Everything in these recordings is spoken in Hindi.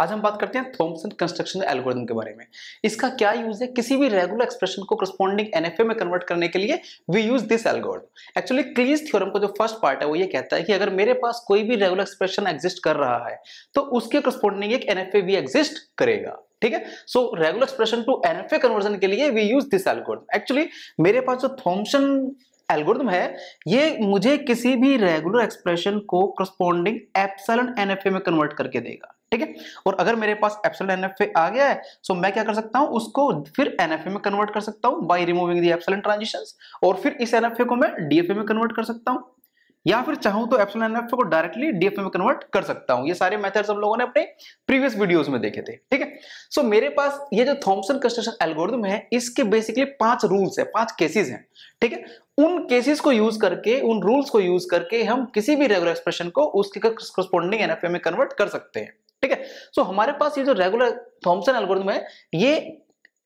आज हम बात करते हैं थॉमसन कंस्ट्रक्शन एल्गोरिथम के बारे में इसका क्या यूज है किसी भी रेगुलर एक्सप्रेशन को करस्पॉन्डिंग एनएफए में कन्वर्ट करने के लिए we use this algorithm actually Kleene's theorem का जो फर्स्ट पार्ट है वो ये कहता है कि अगर मेरे पास कोई भी रेगुलर एक्सप्रेशन एग्जिस्ट कर रहा है तो उसके करस्पॉन्डिंग एक एनएफए भी एग्जिस्ट करेगा ठीक है so regular expression to NFA conversion के लिए we use this algorithm actually मेरे पास जो थॉमसन एल्गोरिथम है ये मुझे किसी भी रेगुलर एक्सप्रेशन को करस्पॉन्डिंग एप्सलन एन में कन्वर्ट करके देगा ठीक है और अगर मेरे पास एप्सलन एन आ गया है सो मैं क्या कर सकता हूं उसको फिर एन में कन्वर्ट कर सकता हूं by removing the epsilon transition और फिर इस एन को मैं डी में कन्वर्ट कर सकता हूं या फिर चाहूं तो एप्सिलॉन एफ को डायरेक्टली डीएफ में कन्वर्ट कर सकता हूं ये सारे मेथड्स हम लोगों ने अपने प्रीवियस वीडियोस में देखे थे ठीक है सो मेरे पास ये जो थॉम्सन कंस्ट्रक्शन एल्गोरिथम है इसके बेसिकली पांच रूल्स है पांच केसेस हैं ठीक है उन केसेस को यूज करके उन रूल्स को यूज करके हम किसी भी रेगुलर एक्सप्रेशन को उसके करस्पोंडिंग एनएफए में कन्वर्ट कर सकते हैं ठीक है सो so, हमारे पास ये जो रेगुलर थॉमसन एल्गोरिथम है ये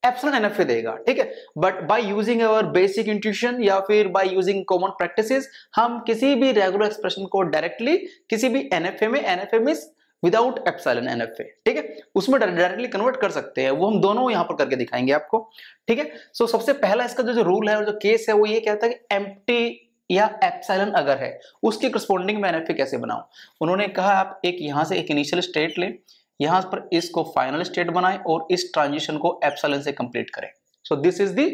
एप्सलन एनएफ देगा ठीक है but by using our basic intuition या फिर बाई यूजिंग कॉमन प्रैक्टिस हम किसी भी रेगुलर एक्सप्रेशन को डायरेक्टली किसी भी एनएफए में NFA mean without epsilon NFA ठीक है उसमें डायरेक्टली कन्वर्ट कर सकते हैं वो हम दोनों यहाँ पर करके दिखाएंगे आपको ठीक है सो so, सबसे पहला इसका जो जो रूल है और जो केस है वो ये कहता है कि एम्प्टी या एप्साइलन अगर है उसके करस्पॉन्डिंग में एनएफए कैसे बनाऊं उन्होंने कहा आप एक यहां से एक इनिशियल स्टेट लें यहां पर इसको फाइनल स्टेट बनाए और इस ट्रांजिशन को एप्सलन से कंप्लीट करें so this is the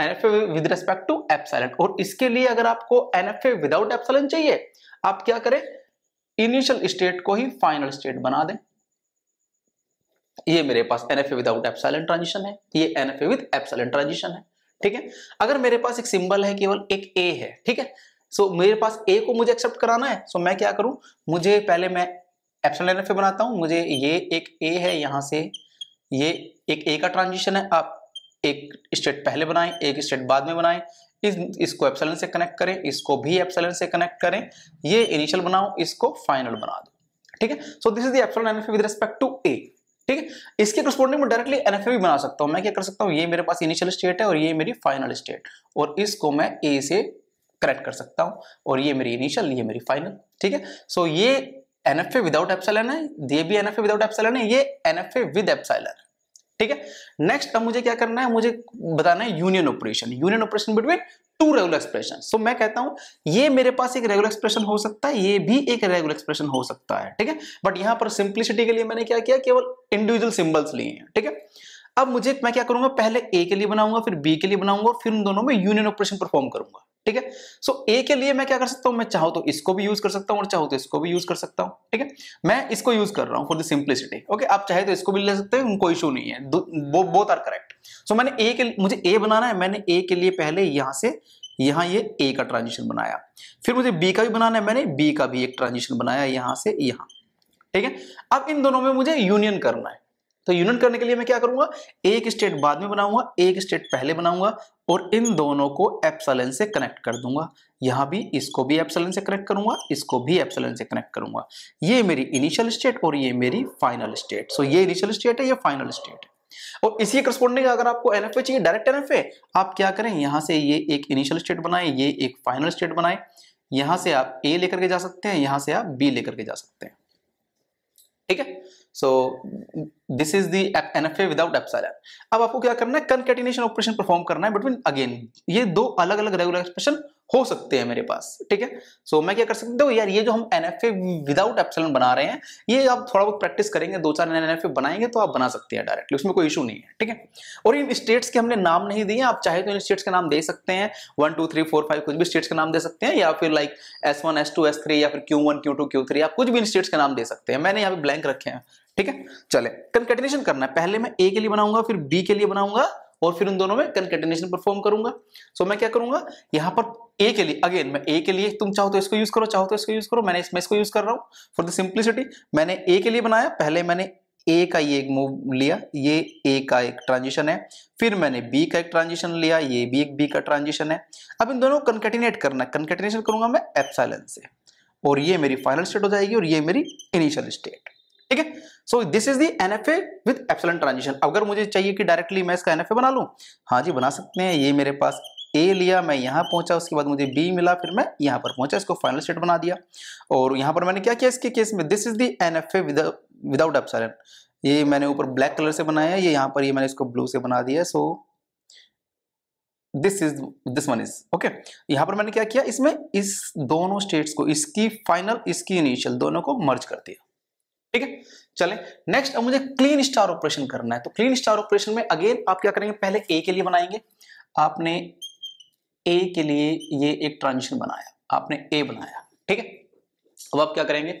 NFA with respect to epsilon और इसके लिए अगर आपको एनएफए विदाउट एप्सलन चाहिए आप क्या करें इनिशियल स्टेट को ही फाइनल स्टेट बना दें ये मेरे पास एनएफए विदाउट एप्सलन ट्रांजिशन है ये एनएफए विद एप्सलन ट्रांजिशन है ठीक है अगर मेरे पास एक सिंबल है केवल एक ए है ठीक है सो so, मेरे पास ए को मुझे एक्सेप्ट कराना है सो so, मैं क्या करूं मुझे पहले मैं एप्सन एन एफ बनाता हूँ मुझे ये एक ए है यहाँ से ये एक ए का ट्रांजिशन है आप एक स्टेट पहले बनाएं एक स्टेट बाद में बनाएं इस इसको एप्सलन से कनेक्ट करें इसको भी एप्सलन से कनेक्ट करें ये इनिशियल बनाओ इसको फाइनल बना दो ठीक है so this is epsilon with respect to a ठीक है इसके करस्पॉन्डिंग में डायरेक्टली एनएफ भी बना सकता हूं मैं क्या कर सकता हूं ये मेरे पास इनिशियल स्टेट है और ये मेरी फाइनल स्टेट और इसको मैं ए से कनेक्ट कर सकता हूं और ये मेरी इनिशियल ये मेरी फाइनल ठीक है सो ये एनएफए विदाउट एप्साइलन है ये भी एनएफए विदाउट एप्साइलन है ये एनएफए विद एप्साइलन ठीक है नेक्स्ट अब मुझे क्या करना है मुझे बताना है union operation union operation between two regular expression so मैं कहता हूं ये मेरे पास एक रेगुलर एक्सप्रेशन हो सकता है ये भी एक रेगुलर एक्सप्रेशन हो सकता है ठीक है बट यहां पर सिंप्लिसिटी के लिए मैंने क्या किया केवल इंडिविजुअल सिंबल्स लिए हैं ठीक है अब मुझे मैं क्या करूंगा पहले ए के लिए बनाऊंगा फिर बी के लिए बनाऊंगा और फिर उन दोनों में यूनियन ऑपरेशन परफॉर्म करूंगा ठीक है सो ए के लिए मैं क्या कर सकता हूं मैं चाहो तो इसको भी यूज कर सकता हूं और चाहो तो इसको भी यूज कर सकता हूं ठीक है मैं इसको यूज कर रहा हूं फॉर द सिंप्लिसिटी ओके आप चाहे तो इसको भी ले सकते हैं कोई इशू नहीं है वो बोथ आर करेक्ट सो मैंने ए के मुझे ए बनाना है मैंने ए के लिए पहले यहां से यहां ये ए का ट्रांजिशन बनाया फिर मुझे बी का भी बनाना है मैंने बी का भी एक ट्रांजिशन बनाया यहां से यहां ठीक है अब इन दोनों में मुझे यूनियन करना है तो यूनियन करने के लिए मैं क्या करूंगा एक स्टेट बाद में बनाऊंगा एक स्टेट पहले बनाऊंगा और इन दोनों को एप्सलन से कनेक्ट कर दूंगा यहां भी इसको भी एप्सलन से कनेक्ट करूंगा इसको भी एप्सलन से कनेक्ट करूंगा ये मेरी इनिशियल स्टेट और ये मेरी फाइनल स्टेट सो ये इनिशियल स्टेट है ये फाइनल स्टेट है और इसी करस्पोंडिंग अगर आपको एन चाहिए डायरेक्ट एन आप क्या करें यहां से ये एक इनिशियल स्टेट बनाए ये एक फाइनल स्टेट बनाए यहां से आप ए लेकर के जा सकते हैं यहां से आप बी लेकर के जा सकते हैं ठीक है so this is the a without epsilon अब आपको क्या करना है कनकेटिनेशन ऑपरेशन परफॉर्म करना है बिटवीन अगेन ये दो अलग अलग रेगुलर एक्सप्रेशन हो सकते हैं मेरे पास ठीक है सो so, मैं क्या कर सकता हूँ यार ये जो हम ए विदाउट एप्सिलॉन बना रहे हैं ये आप थोड़ा बहुत प्रैक्टिस करेंगे दो चार एन एफ ए बनाएंगे तो आप बना सकते हैं डायरेक्टली उसमें कोई इशू नहीं है ठीक है और इन स्टेट्स के हमने नाम नहीं दिए आप चाहे तो इन स्टेट्स के नाम दे सकते हैं one two three four five कुछ भी स्टेट्स के नाम दे सकते हैं या फिर like s one S two S three या फिर q one q two q three आप कुछ भी इन स्टेट्स के नाम दे सकते हैं मैंने यहाँ पे ब्लैंक रखे हैं ठीक है चले कंकेटनेशन करना है पहले मैं ए के लिए बनाऊंगा फिर बी के लिए बनाऊंगा और फिर उन दोनों में कंकेटनेशन परफॉर्म करूंगा सो so, मैं क्या करूंगा यहां पर ए के लिए अगेन मैं ए के लिए तुम चाहो तो इसको यूज करो चाहो तो इसको यूज करो मैंने इसमें इसको यूज कर रहा हूं फॉर द सिंप्लिसिटी मैंने ए के लिए बनाया पहले मैंने ए का ये एक मूव लिया ये ए का एक ट्रांजिशन है फिर मैंने बी का एक ट्रांजिशन लिया ये भी एक बी का ट्रांजिशन है अब इन दोनों को कंकेटिनेट करना कंकेटिनेशन करूंगा मैं एप्साइलन से और ये मेरी फाइनल स्टेट हो जाएगी और ये मेरी इनिशियल स्टेट ठीक है so this is the NFA with epsilon transition अगर मुझे चाहिए कि डायरेक्टली मैं इसका एनएफए बना लूँ हाँ जी बना सकते हैं ये मेरे पास ए लिया मैं यहाँ पहुँचा उसके बाद मुझे बी मिला फिर मैं यहाँ पर पहुँचा इसको फाइनल स्टेट बना दिया और यहाँ पर मैंने क्या किया इसके केस में this is the N F A without epsilon ये मैंने ऊपर ब्लैक कलर से बनाया ये यहाँ पर ये मैंने इसको ब्लू से बना दिया so this is this one is okay यहाँ पर मैंने क्या किया इसमें इस दोनों स्टेट्स को इसकी फाइनल इसकी इनिशियल दोनों को मर्ज कर दिया ठीक है चले नेक्स्ट अब मुझे क्लीन स्टार ऑपरेशन करना है तो क्लीन स्टार ऑपरेशन में अगेन आप क्या करेंगे पहले ए के लिए बनाएंगे आपने ए के लिए ये एक ट्रांजिशन बनाया आपने ए बनाया ठीक है अब आप क्या करेंगे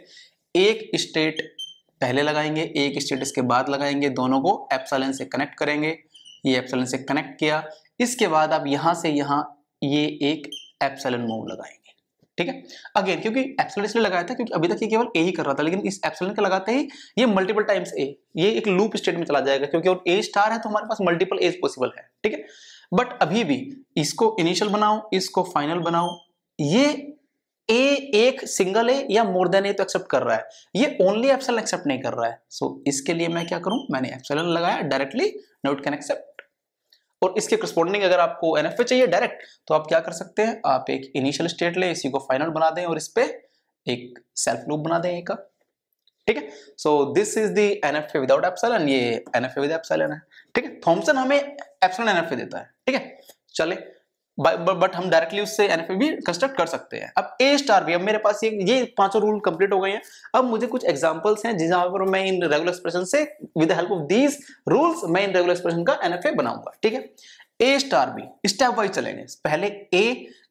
एक स्टेट पहले लगाएंगे एक स्टेट इसके बाद लगाएंगे दोनों को एप्सलेंस से कनेक्ट करेंगे ये एप्सलेंस से कनेक्ट किया इसके बाद आप यहां से यहां ये एक एप्सलन मूव लगाएंगे ठीक है अगेन क्योंकि एप्सलन इसलिए लगाया था क्योंकि अभी तक ये केवल ए ही कर रहा था लेकिन इस एप्सलन का लगाते ही ये मल्टीपल टाइम्स ए ये एक लूप स्टेट में चला जाएगा क्योंकि और ए स्टार है तो हमारे पास मल्टीपल एज पॉसिबल है ठीक है बट अभी भी इसको इनिशियल बनाओ इसको फाइनल बनाओ ये ए एक सिंगल ए या मोर देन ए तो एक्सेप्ट कर रहा है ये ओनली एप्सलन एक्सेप्ट नहीं कर रहा है सो so, इसके लिए मैं क्या करूं मैंने एप्सलन लगाया डायरेक्टली नोट कैन एक्सेप्ट और इसके करस्पॉन्डिंग अगर आपको एन चाहिए डायरेक्ट तो आप क्या कर सकते हैं आप एक इनिशियल स्टेट लें इसी को फाइनल बना दें और इस पर एक सेल्फ लूप बना दें एक का ठीक है so this is the N F A without epsilon ये N F A with epsilon है ठीक है थॉमसन हमें एन एफ ए देता है ठीक है चले बट हम डायरेक्टली उससे एन भी कंस्ट्रक्ट कर सकते हैं अब ए स्टार भी अब मेरे पास ये ये पांचों रूल कंप्लीट हो गए हैं अब मुझे कुछ एग्जांपल्स हैं जहां पर मैं इन रेगुलर एक्सप्रेशन से with help of these rules मैं इन रेगुलर एक्सप्रेशन का एन बनाऊंगा ठीक है a star b step wise चलेंगे पहले ए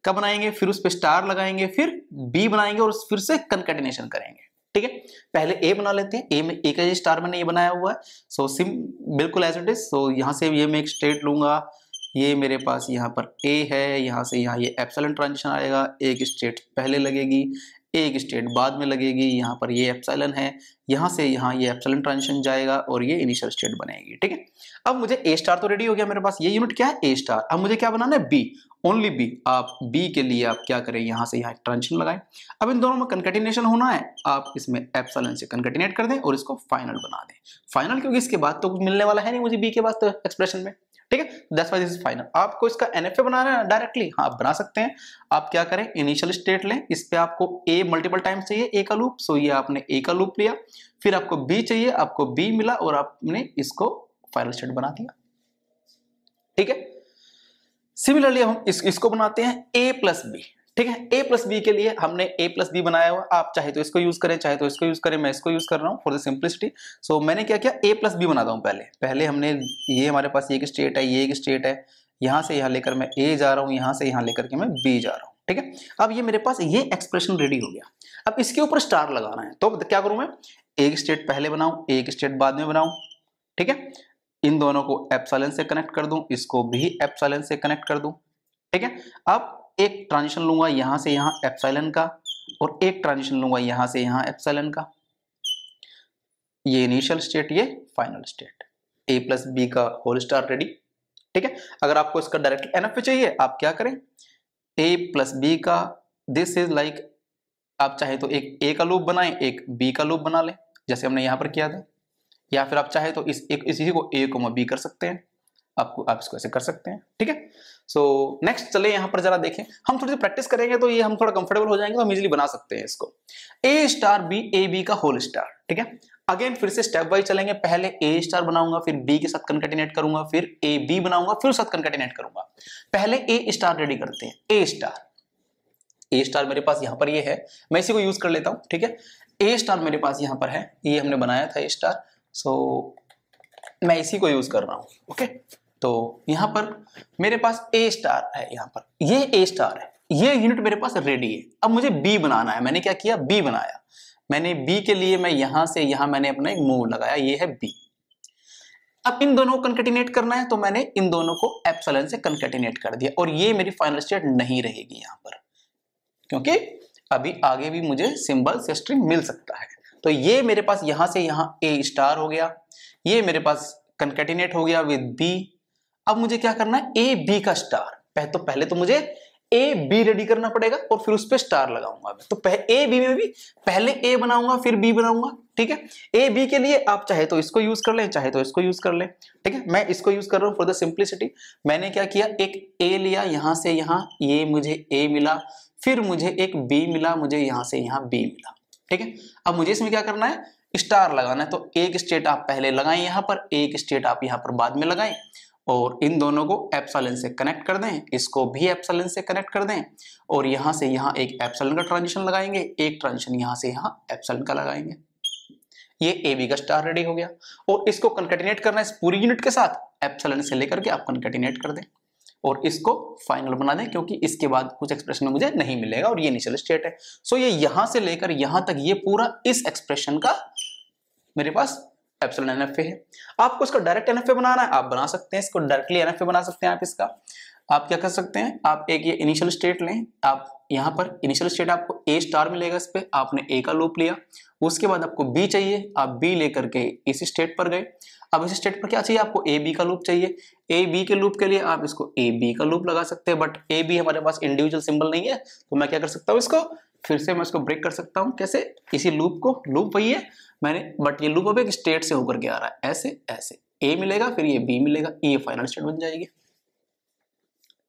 का बनाएंगे फिर उस पर स्टार लगाएंगे फिर बी बनाएंगे और फिर से कंकटिनेशन करेंगे ठीक है पहले ए बना लेते हैं ए में ए का स्टार मैंने ये बनाया हुआ है सो सिम बिल्कुल एज इट इज सो यहां से ये मैं एक स्टेट लूंगा ये मेरे पास यहाँ पर ए है यहाँ से यहाँ ये एप्सलन ट्रांजिशन आएगा एक स्टेट पहले लगेगी एक स्टेट बाद में लगेगी यहाँ पर ये एप्सलन है यहाँ से यहाँ ये एप्सलन ट्रांजिशन जाएगा और ये इनिशियल स्टेट बनेगी ठीक है अब मुझे ए स्टार तो रेडी हो गया मेरे पास ये यूनिट क्या है ए स्टार अब मुझे क्या बनाना है बी ओनली बी आप बी के लिए आप क्या करें यहाँ से यहाँ ट्रांजिशन लगाएं अब इन दोनों में कंकटिनेशन होना है आप इसमें एप्सलन से कंकटिनेट कर दें और इसको फाइनल बना दें फाइनल क्योंकि इसके बाद तो मिलने वाला है नहीं मुझे बी के बाद तो एक्सप्रेशन में that's why this is final आपको इसका एन बनाना है डायरेक्टली हाँ आप बना सकते हैं आप क्या करें इनिशियल स्टेट लें इस पर आपको ए मल्टीपल टाइम चाहिए ए का लूप सो ये आपने ए का लूप लिया फिर आपको बी चाहिए आपको बी मिला और आपने इसको फाइनल स्टेट बना दिया ठीक है सिमिलरली हम इस, इसको बनाते हैं ए प्लस बी ठीक है ए प्लस बी के लिए हमने ए प्लस बी बनाया हुआ आप चाहे तो इसको यूज करें चाहे तो इसको यूज करें मैं इसको यूज कर रहा हूँ फॉर द सिंपलिसिटी सो मैंने क्या किया ए प्लस बी बनाता हूँ पहले पहले हमने ये हमारे पास एक स्टेट है ये एक स्टेट है यहां से यहां लेकर मैं ए जा रहा हूँ यहां से यहां लेकर के मैं बी जा रहा हूँ ठीक है अब ये मेरे पास ये एक्सप्रेशन रेडी हो गया अब इसके ऊपर स्टार लगाना है तो क्या करूं मैं एक स्टेट पहले बनाऊ एक स्टेट बाद में बनाऊ ठीक है इन दोनों को एप्सलन से कनेक्ट कर दूं इसको भी एप्सलन से कनेक्ट कर दूं ठीक है अब एक ट्रांजिशन लूंगा यहां से यहां एप्साइलन का और एक ट्रांजिशन लूंगा यहां से यहां एप्साइलन का ये इनिशियल स्टेट ये final state a plus B का होल स्टार रेडी ठीक है अगर आपको इसका डायरेक्ट एनएफ चाहिए आप क्या करें ए प्लस बी का दिस इज लाइक आप चाहे तो एक ए का लूप बनाए एक बी का लूप बना ले जैसे हमने यहां पर किया था या फिर आप चाहे तो इस एक इसी को ए को बी कर सकते हैं आपको आप इसको ऐसे कर सकते हैं ठीक है सो नेक्स्ट चले यहां पर जरा देखें हम थोड़ी सी प्रैक्टिस करेंगे तो ये हम थोड़ा कंफर्टेबल हो जाएंगे तो हम इजिली बना सकते हैं इसको A star B A B का होल स्टार ठीक है अगेन फिर से स्टेप वाइज चलेंगे पहले ए स्टार बनाऊंगा फिर बी के साथ कनकेटिनेट करूंगा फिर ए बी बनाऊंगा फिर साथ कनकेटिनेट करूंगा पहले ए स्टार रेडी करते हैं ए स्टार ए स्टार मेरे पास यहां पर ये यह है मैं इसी को यूज कर लेता हूं ठीक है ए स्टार मेरे पास यहां पर है ये हमने बनाया था ए स्टार सो मैं इसी को यूज कर रहा हूं ओके तो यहां पर मेरे पास ए स्टार है यहाँ पर ये ए स्टार है ये यूनिट मेरे पास रेडी है अब मुझे बी बनाना है मैंने क्या किया बी बनाया मैंने बी के लिए मैं यहां से यहां मैंने अपना एक मूव लगाया ये है बी अब इन दोनों को कंकेटिनेट करना है तो मैंने इन दोनों को एप्सलन से कंकेटिनेट कर दिया और ये मेरी फाइनल स्टेट नहीं रहेगी यहां पर क्योंकि अभी आगे भी मुझे सिंबल से स्ट्रिंग मिल सकता है तो ये मेरे पास यहां से यहां ए स्टार हो गया ये मेरे पास कंकेटिनेट हो गया विद बी अब मुझे क्या करना है ए बी का स्टार पह, तो पहले तो मुझे ए बी रेडी करना पड़ेगा और फिर उस पर स्टार लगाऊंगा तो ए बी में भी पहले ए बनाऊंगा फिर बी बनाऊंगा ठीक है ए बी के लिए आप चाहे तो इसको यूज कर लें चाहे तो इसको यूज कर लें ठीक है मैं इसको यूज कर रहा हूं फॉर द सिंप्लिसिटी मैंने क्या किया एक ए लिया यहां से यहां ये मुझे ए मिला फिर मुझे एक बी मिला मुझे यहां से यहाँ बी मिला ठीक है अब मुझे इसमें क्या करना है स्टार लगाना है तो एक स्टेट आप पहले लगाएं यहां पर एक स्टेट आप यहां पर बाद में लगाएं और इन दोनों को एप्सलन से कनेक्ट कर दें इसको भी एप्सलन से कनेक्ट कर दें और यहां से यहां एक एप्सलन का ट्रांजिशन लगाएंगे एक ट्रांजिशन यहां से यहां एप्सलन का लगाएंगे ये ए बी का स्टार रेडी हो गया और इसको कंकेटिनेट करना है इस पूरी यूनिट के साथ एप्सलन से लेकर के आप कंकेटिनेट कर दें और इसको फाइनल बना दें क्योंकि इसके बाद कुछ एक्सप्रेशन मुझे नहीं मिलेगा और ये इनिशियल स्टेट है सो ये यहां से लेकर यहां तक ये पूरा इस एक्सप्रेशन का मेरे पास एप्सिलॉन एनएफए है आपको इसका डायरेक्ट एनएफए बनाना है आप बना सकते हैं इसको डायरेक्टली एनएफए बना सकते हैं आप इसका आप क्या कर सकते हैं आप एक ये इनिशियल स्टेट लें आप यहाँ पर इनिशियल स्टेट आपको ए स्टार मिलेगा इस पर आपने ए का लूप लिया उसके बाद आपको बी चाहिए आप बी लेकर के इस स्टेट पर गए अब इस स्टेट पर क्या चाहिए आपको ए बी का लूप चाहिए ए बी के लूप के लिए आप इसको ए बी का लूप लगा सकते हैं बट ए बी हमारे पास इंडिविजुअल सिंबल नहीं है तो मैं क्या कर सकता हूँ इसको फिर से मैं इसको ब्रेक कर सकता हूँ कैसे इसी लूप को लूप वही है मैंने बट ये लूप अब एक स्टेट से होकर के आ रहा है ऐसे ऐसे ए मिलेगा फिर ये बी मिलेगा ये फाइनल स्टेट बन जाएगी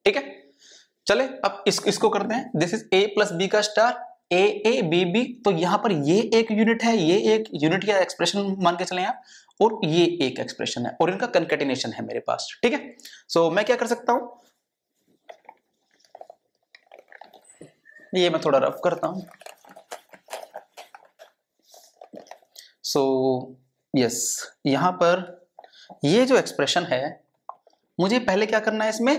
ठीक है चले अब इस, इसको करते हैं this is A plus B का star A A B B तो यहां पर ये एक यूनिट है ये एक यूनिट का एक्सप्रेशन मान के चले आप और ये एक एक्सप्रेशन है और इनका कंकेटिनेशन है मेरे पास ठीक है सो so, मैं क्या कर सकता हूँ ये मैं थोड़ा रफ करता हूं सो so, यस yes, यहां पर ये जो एक्सप्रेशन है मुझे पहले क्या करना है इसमें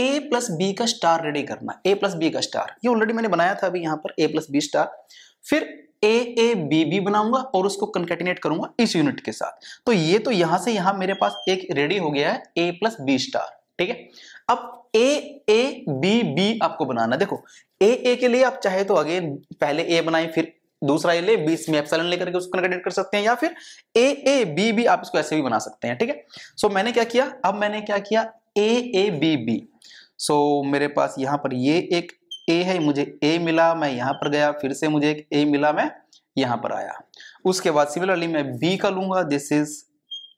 ए प्लस बी का स्टार रेडी करना ए प्लस बी का स्टार ये ऑलरेडी मैंने बनाया था अभी यहां पर ए प्लस बी स्टार फिर ए ए बी बी बनाऊंगा और उसको कंकेटिनेट करूंगा इस यूनिट के साथ तो ये तो यहां से यहां मेरे पास एक रेडी हो गया है ए प्लस बी स्टार ठीक है अब ए ए बी बी आपको बनाना देखो ए ए के लिए आप चाहे तो अगेन पहले ए बनाए फिर दूसरा ए ले बीस में एप्सलन लेकर के उसको कनेक्ट कर सकते हैं या फिर ए ए बी बी आप इसको ऐसे भी बना सकते हैं ठीक है सो so, मैंने क्या किया अब मैंने क्या किया ए ए बी बी सो मेरे पास यहाँ पर ये एक ए है मुझे ए मिला मैं यहां पर गया फिर से मुझे एक ए मिला मैं यहां पर आया उसके बाद सिमिलरली मैं बी का लूंगा दिस इज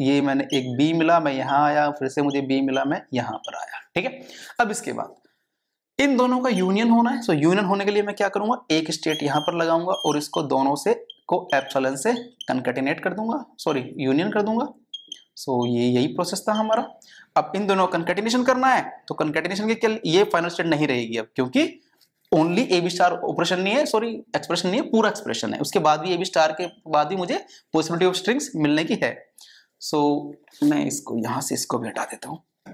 ये मैंने एक बी मिला मैं यहां आया फिर से मुझे बी मिला मैं यहां पर आया ठीक है अब इसके बाद इन दोनों का यूनियन होना है सो यूनियन होने के लिए मैं क्या करूंगा एक स्टेट यहां पर लगाऊंगा और इसको दोनों से को एप्सलन से कंकटिनेट कर दूंगा सॉरी यूनियन कर दूंगा सो so, ये यही प्रोसेस था हमारा अब इन दोनों कंकटिनेशन करना है तो कंकटिनेशन के ये फाइनल स्टेट नहीं रहेगी अब क्योंकि only A B star operation नहीं है सॉरी एक्सप्रेशन नहीं है पूरा एक्सप्रेशन है उसके बाद भी ए बी स्टार के बाद भी मुझे पॉसिबिलिटी ऑफ स्ट्रिंग्स मिलने की है सो so, मैं इसको यहां से इसको भी हटा देता हूं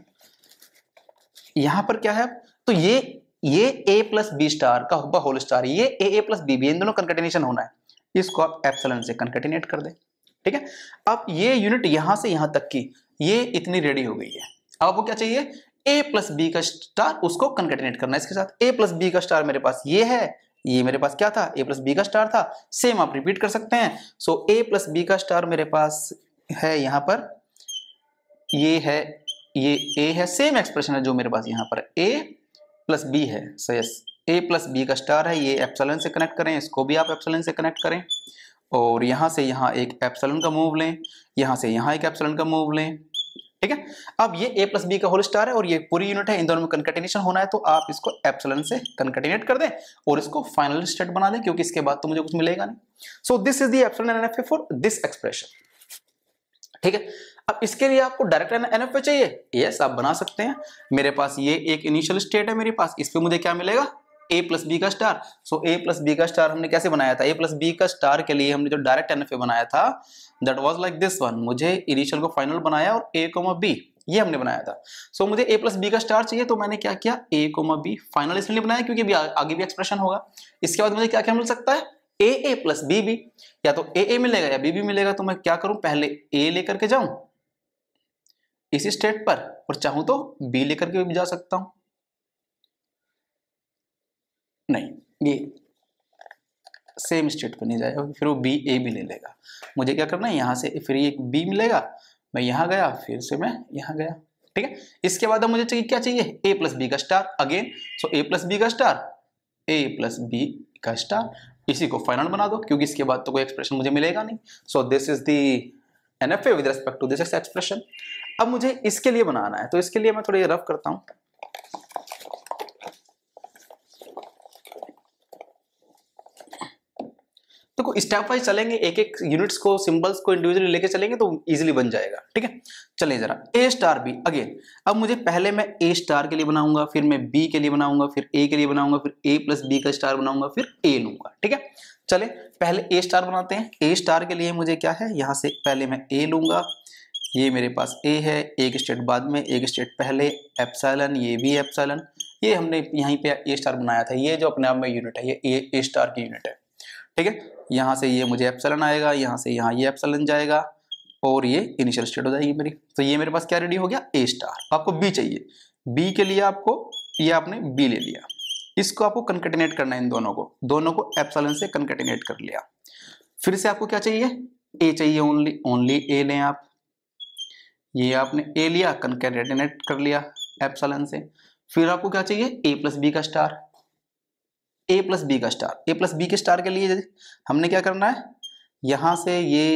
यहां पर क्या है तो ये ये ए प्लस बी स्टार का होगा होल स्टार ये A A plus B B इन दोनों कंकटिनेशन होना है इसको आप एप्सलन से कंकटिनेट कर दे ठीक है अब ये यूनिट यहां से यहां तक की ये इतनी रेडी हो गई है अब वो क्या चाहिए ए प्लस बी का स्टार उसको कंकटिनेट करना है इसके साथ ए प्लस बी का स्टार मेरे पास ये है ये मेरे पास क्या था ए प्लस बी का स्टार था सेम आप रिपीट कर सकते हैं सो ए प्लस बी का स्टार मेरे पास है यहां पर ये है ये ए है सेम एक्सप्रेशन है जो मेरे पास यहां पर ए प्लस बी है so yes A plus B का स्टार है ये एप्सलन से कनेक्ट करें इसको भी आप एप्सलन से कनेक्ट करें और यहां से यहां एक एप्सलन का मूव लें यहां से यहां एक एप्सलन का मूव लें ठीक है अब ये ए प्लस बी का होल स्टार है और ये पूरी यूनिट है इन दोनों में कंकटिनेशन होना है तो आप इसको एप्सलन से कंकटिनेट कर दें और इसको फाइनल स्टेट बना दें क्योंकि इसके बाद तो मुझे कुछ मिलेगा नहीं so this is the epsilon N F for this expression ठीक है अब इसके लिए आपको डायरेक्ट एनएफ पे चाहिए यस आप बना सकते हैं मेरे पास ये एक इनिशियल स्टेट है मेरे पास इस पर मुझे क्या मिलेगा ए प्लस बी का star so A plus B का स्टार हमने कैसे बनाया था ए प्लस बी का स्टार के लिए हमने जो डायरेक्ट एनएफ बनाया था that was like this one मुझे इनिशियल को फाइनल बनाया और ए कोमा बी ये हमने बनाया था सो so, मुझे ए प्लस बी का स्टार चाहिए तो मैंने क्या किया ए कोमा बी फाइनल इसलिए बनाया क्योंकि आ, आगे भी एक्सप्रेशन होगा इसके बाद मुझे क्या क्या मिल सकता है A A plus B B या तो ए ए मिलेगा या बी बी मिलेगा तो मैं क्या करूं पहले ए लेकर के जाऊं इसी स्टेट पर और चाहूं तो बी लेकर के भी जा सकता हूं नहीं ये सेम स्टेट पर नहीं जाएगा फिर वो बी ए भी ले लेगा मुझे क्या करना है यहां से फिर एक बी मिलेगा मैं यहां गया फिर से मैं यहां गया ठीक है इसके बाद मुझे चाहिए क्या चाहिए ए प्लस बी का star again so A plus B का स्टार ए प्लस बी का स्टार इसी को फाइनल बना दो क्योंकि इसके बाद तो कोई एक्सप्रेशन मुझे मिलेगा नहीं so this is the N F A with respect to this expression अब मुझे इसके लिए बनाना है तो इसके लिए मैं थोड़ी रफ करता हूँ देखो तो स्टेप वाइज चलेंगे एक एक यूनिट्स को सिंबल्स को इंडिविजुअली लेके चलेंगे तो इजीली बन जाएगा ठीक है चलिए जरा ए स्टार बी अगेन अब मुझे पहले मैं ए स्टार के लिए बनाऊंगा फिर मैं बी के लिए बनाऊंगा फिर ए के लिए बनाऊंगा फिर ए प्लस बी का स्टार बनाऊंगा फिर ए लूंगा ठीक है चले पहले ए स्टार बनाते हैं ए स्टार के लिए मुझे क्या है यहाँ से पहले मैं ए लूंगा ये मेरे पास ए है एक स्टेट बाद में एक स्टेट पहले एप्सालन ये भी एप्सालन ये हमने यहीं पे ए स्टार बनाया था ये जो अपने आप में यूनिट है ये ए स्टार की यूनिट है ठीक है यहाँ से ये मुझे एप्सलन आएगा यहाँ से यहाँ ये एप्सलन जाएगा और ये इनिशियल स्टेट हो जाएगी मेरी तो ये मेरे पास क्या रेडी हो गया ए स्टार आपको बी चाहिए बी के लिए आपको ये आपने बी ले लिया इसको आपको कंकटिनेट करना है इन दोनों को दोनों को एप्सलन से कंकटिनेट कर लिया फिर से आपको क्या चाहिए ए चाहिए ओनली ओनली ए लें आप ये आपने ए लिया कंकटिनेट कर लिया एप्सलन से फिर आपको क्या चाहिए ए प्लस बी का स्टार ए प्लस बी का स्टार ए प्लस बी के स्टार के लिए हमने क्या करना है यहाँ से ये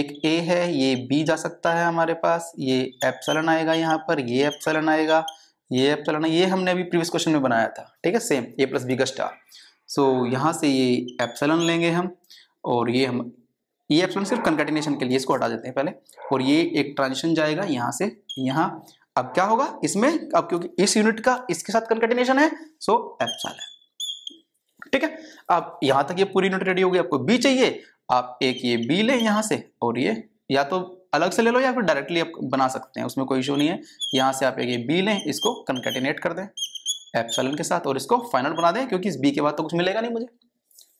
एक ए है ये बी जा सकता है हमारे पास ये एप्सलन आएगा यहाँ पर ये एप्सलन आएगा ये एप्सलन ये हमने अभी प्रीवियस क्वेश्चन में बनाया था ठीक है सेम ए प्लस बी का स्टार सो so, यहाँ से ये एप्सलन लेंगे हम और ये हम ये एप्सलन सिर्फ कंकेटिनेशन के लिए इसको हटा देते हैं पहले और ये एक ट्रांजिशन जाएगा यहाँ से यहाँ अब क्या होगा इसमें अब क्योंकि इस यूनिट का इसके साथ कंकटिनेशन है सो एप्सल है ठीक है अब यहां तक ये पूरी यूनिट रेडी हो गई आपको बी चाहिए आप एक ये बी लें यहां से और ये या तो अलग से ले लो या फिर डायरेक्टली आप बना सकते हैं उसमें कोई इशू नहीं है यहां से आप एक ये बी लें इसको कंकटिनेट कर दें एप्सलन के साथ और इसको फाइनल बना दें क्योंकि इस बी के बाद तो कुछ मिलेगा नहीं मुझे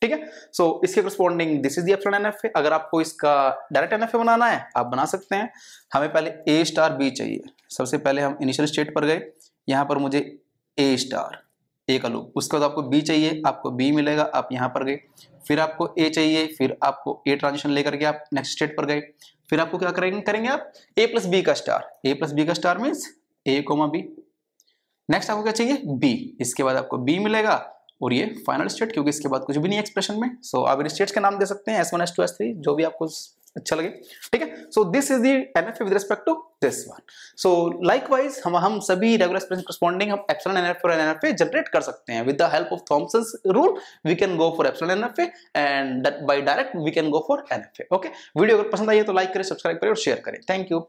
ठीक है सो so, इसके corresponding this is N F A अगर आपको इसका डायरेक्ट एन एफ ए बनाना है आप बना सकते हैं हमें पहले ए स्टार बी चाहिए सबसे पहले हम इनिशियल स्टेट पर गए यहाँ पर मुझे ए स्टार ए का लूप उसके बाद आपको बी चाहिए आपको बी मिलेगा आप यहाँ पर गए फिर आपको ए चाहिए फिर आपको ए ट्रांजिशन लेकर के आप नेक्स्ट स्टेट पर गए फिर आपको क्या करेंगे करेंगे आप ए प्लस बी का स्टार ए प्लस बी का star means A comma B next आपको क्या चाहिए बी इसके बाद आपको बी मिलेगा और ये फाइनल स्टेट क्योंकि इसके बाद कुछ भी नहीं एक्सप्रेशन में सो आप इन स्टेट्स के नाम दे सकते हैं S one S two S three जो भी आपको अच्छा लगे ठीक है so this is the M F with respect to this one so likewise हम हम सभी रेगुलर एक्सप्रेशन करस्पॉन्डिंग हम एप्सिलॉन एनएफ और ए जनरेट कर सकते हैं with the help of Thompson's rule we can go for epsilon NF and by direct we can go for N F A okay video अगर पसंद आई है तो लाइक करें सब्सक्राइब करें और शेयर करें थैंक यू